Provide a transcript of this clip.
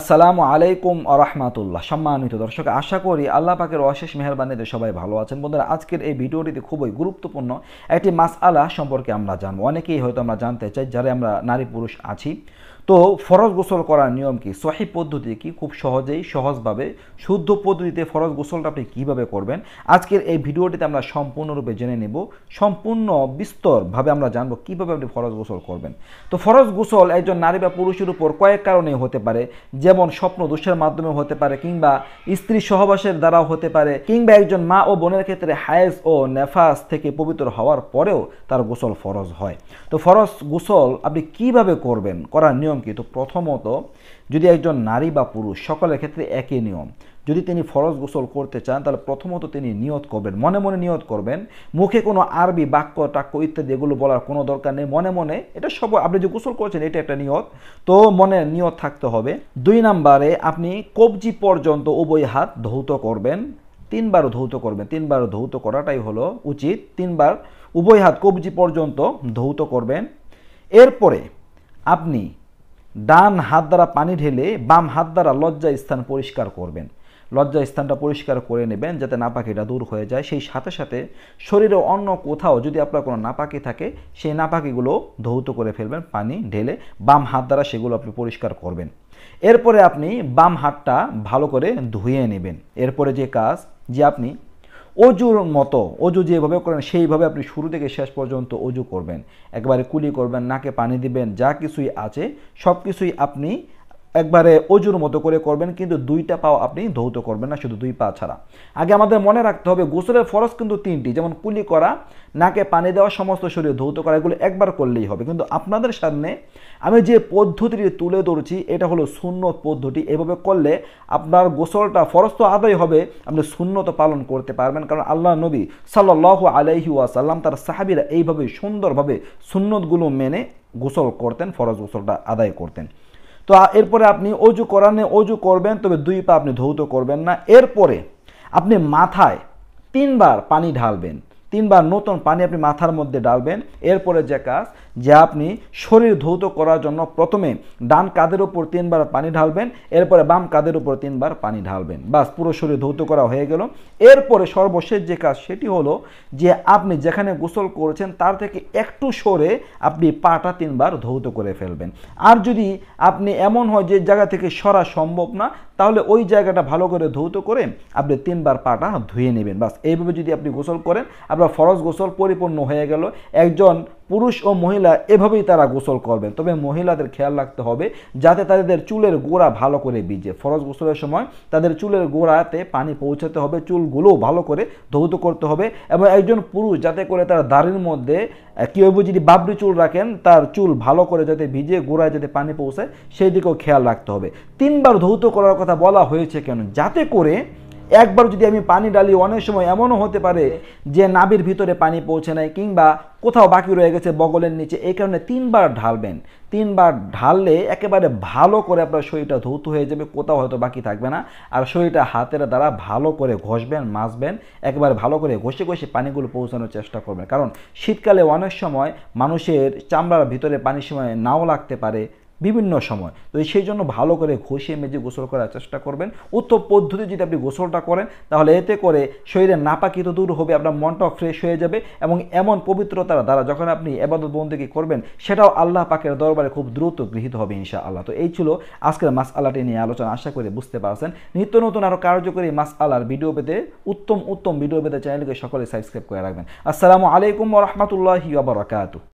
আসসালামু আলাইকুম আরহামাতুল্লাহ সম্মানিত দর্শক আশা করি আল্লাহ পাকের অশেষ মেহরবানিতে সবাই ভালো আছেন বন্ধুরা আজকের এই ভিডিওটিতে খুবই গুরুত্বপূর্ণ একটি মাস আলা সম্পর্কে আমরা জানবো অনেকেই হয়তো আমরা জানতে চাই যারা আমরা নারী পুরুষ আছি তো ফরজ গোসল করার নিয়ম কি সহি পদ্ধতি কি খুব সহজেই সহজভাবে শুদ্ধ পদ্ধতিতে ফরজ গোসলটা আপনি কীভাবে করবেন আজকের এই ভিডিওটিতে আমরা সম্পূর্ণরূপে জেনে নেব সম্পূর্ণ বিস্তরভাবে আমরা জানবো কীভাবে আপনি ফরজ গোসল করবেন তো ফরজ গোসল একজন নারী বা পুরুষের উপর কয়েক কারণে হতে পারে যেমন স্বপ্ন দোষের মাধ্যমে হতে পারে কিংবা স্ত্রী সহবাসের দ্বারাও হতে পারে কিংবা একজন মা ও বোনের ক্ষেত্রে হায়েস ও নেফাস থেকে পবিত্র হওয়ার পরেও তার গোসল ফরজ হয় তো ফরজ গোসল আপনি কিভাবে করবেন করার নিয়ম নিয়ম কি তো প্রথমত যদি একজন নারী বা পুরুষ সকলের ক্ষেত্রে একই নিয়ম যদি তিনি ফরজ গোসল করতে চান তাহলে প্রথমত তিনি নিয়ত করবেন মনে মনে নিয়ত করবেন মুখে কোনো আরবি বাক্য টাক্য ইত্যাদি এগুলো বলার কোনো দরকার নেই মনে মনে এটা সব আপনি যে গোসল করছেন এটা একটা নিয়ত তো মনে নিয়ত থাকতে হবে দুই নাম্বারে আপনি কবজি পর্যন্ত উভয় হাত ধৌত করবেন তিনবার ধৌত করবেন তিনবার ধৌত করাটাই হলো উচিত তিনবার উভয় হাত কবজি পর্যন্ত ধৌত করবেন এরপরে আপনি ডান হাত দ্বারা পানি ঢেলে বাম হাত দ্বারা লজ্জা স্থান পরিষ্কার করবেন লজ্জা স্থানটা পরিষ্কার করে নেবেন যাতে নাপাকিটা দূর হয়ে যায় সেই সাথে সাথে শরীরে অন্য কোথাও যদি আপনার কোনো নাপাকি থাকে সেই নাপাকিগুলো ধৌত করে ফেলবেন পানি ঢেলে বাম হাত দ্বারা সেগুলো আপনি পরিষ্কার করবেন এরপরে আপনি বাম হাতটা ভালো করে ধুয়ে নেবেন এরপরে যে কাজ যে আপনি অজুর মতো অজু যেভাবে করেন সেইভাবে আপনি শুরু থেকে শেষ পর্যন্ত অজু করবেন একবারে কুলি করবেন নাকে পানি দিবেন যা কিছুই আছে সব কিছুই আপনি একবারে অজুর মতো করে করবেন কিন্তু দুইটা পাও আপনি ধৌত করবেন না শুধু দুই পা ছাড়া আগে আমাদের মনে রাখতে হবে গোসলের ফরজ কিন্তু তিনটি যেমন কুলি করা নাকে পানি দেওয়া সমস্ত শরীরে ধৌত করা এগুলো একবার করলেই হবে কিন্তু আপনাদের সামনে আমি যে পদ্ধতিটি তুলে ধরছি এটা হলো সুন্নত পদ্ধতি এভাবে করলে আপনার গোসলটা ফরজ তো আদায় হবে আপনি সুন্নত পালন করতে পারবেন কারণ আল্লাহ নবী সাল্লাহ আলাইহি ওয়াসাল্লাম তার সাহাবিরা এইভাবে সুন্দরভাবে সুন্নতগুলো মেনে গোসল করতেন ফরজ গোসলটা আদায় করতেন তো এরপরে আপনি অজু করানে অজু করবেন তবে দুই পা আপনি ধৌত করবেন না এরপরে আপনি মাথায় তিনবার পানি ঢালবেন তিনবার নতুন পানি আপনি মাথার মধ্যে ডালবেন এরপরে যে কাজ যে আপনি শরীর ধৌত করার জন্য প্রথমে ডান কাদের উপর তিনবার পানি ঢালবেন এরপরে বাম কাদের উপর তিনবার পানি ঢালবেন বাস পুরো শরীর ধৌত করা হয়ে গেল এরপরে সর্বশেষ যে কাজ সেটি হলো যে আপনি যেখানে গোসল করেছেন তার থেকে একটু সরে আপনি পাটা তিনবার ধৌত করে ফেলবেন আর যদি আপনি এমন হয় যে জায়গা থেকে সরা সম্ভব না তাহলে ওই জায়গাটা ভালো করে ধৌত করে আপনি তিনবার পাটা ধুয়ে নেবেন বাস এইভাবে যদি আপনি গোসল করেন আপনার ফরজ গোসল পরিপূর্ণ হয়ে গেল একজন পুরুষ ও মহিলা এভাবেই তারা গোসল করবেন তবে মহিলাদের খেয়াল রাখতে হবে যাতে তাদের চুলের গোড়া ভালো করে ভিজে ফরজ গোসলের সময় তাদের চুলের গোড়াতে পানি পৌঁছাতে হবে চুলগুলো ভালো করে ধৌত করতে হবে এবং একজন পুরুষ যাতে করে তার দাড়ির মধ্যে কীভাবে যদি বাবরি চুল রাখেন তার চুল ভালো করে যাতে ভিজে গোড়ায় যাতে পানি পৌঁছায় সেই দিকেও খেয়াল রাখতে হবে তিনবার ধৌত করার কথা বলা হয়েছে কেন যাতে করে একবার যদি আমি পানি ডালি অনেক সময় এমনও হতে পারে যে নাবির ভিতরে পানি পৌঁছে নাই কিংবা কোথাও বাকি রয়ে গেছে বগলের নিচে এই কারণে তিনবার ঢালবেন তিনবার ঢাললে একেবারে ভালো করে আপনার শরীরটা ধৌত হয়ে যাবে কোথাও হয়তো বাকি থাকবে না আর শরীরটা হাতের দ্বারা ভালো করে ঘষবেন মাজবেন একেবারে ভালো করে ঘষে ঘষে পানিগুলো পৌঁছানোর চেষ্টা করবেন কারণ শীতকালে অনেক সময় মানুষের চামড়ার ভিতরে পানির সময় নাও লাগতে পারে বিভিন্ন সময় তো সেই জন্য ভালো করে ঘষিয়ে মেজে গোসল করার চেষ্টা করবেন উত্তম পদ্ধতি যদি আপনি গোসলটা করেন তাহলে এতে করে শরীরে নাপাকি তো দূর হবে আপনার মনটাও ফ্রেশ হয়ে যাবে এবং এমন পবিত্রতার দ্বারা যখন আপনি এবাদত বন্দীকে করবেন সেটাও আল্লাহ পাকের দরবারে খুব দ্রুত গৃহীত হবে ইনশা আল্লাহ তো এই ছিল আজকের মাস আল্লাহটি নিয়ে আলোচনা আশা করে বুঝতে পারছেন নিত্য নতুন আরও কার্যকরী মাস আল্লাহর ভিডিও পেতে উত্তম উত্তম ভিডিও পেতে চ্যানেলকে সকলে সাবস্ক্রাইব করে রাখবেন আসসালামু আলাইকুম রহমতুল্লাহি বারাকাতু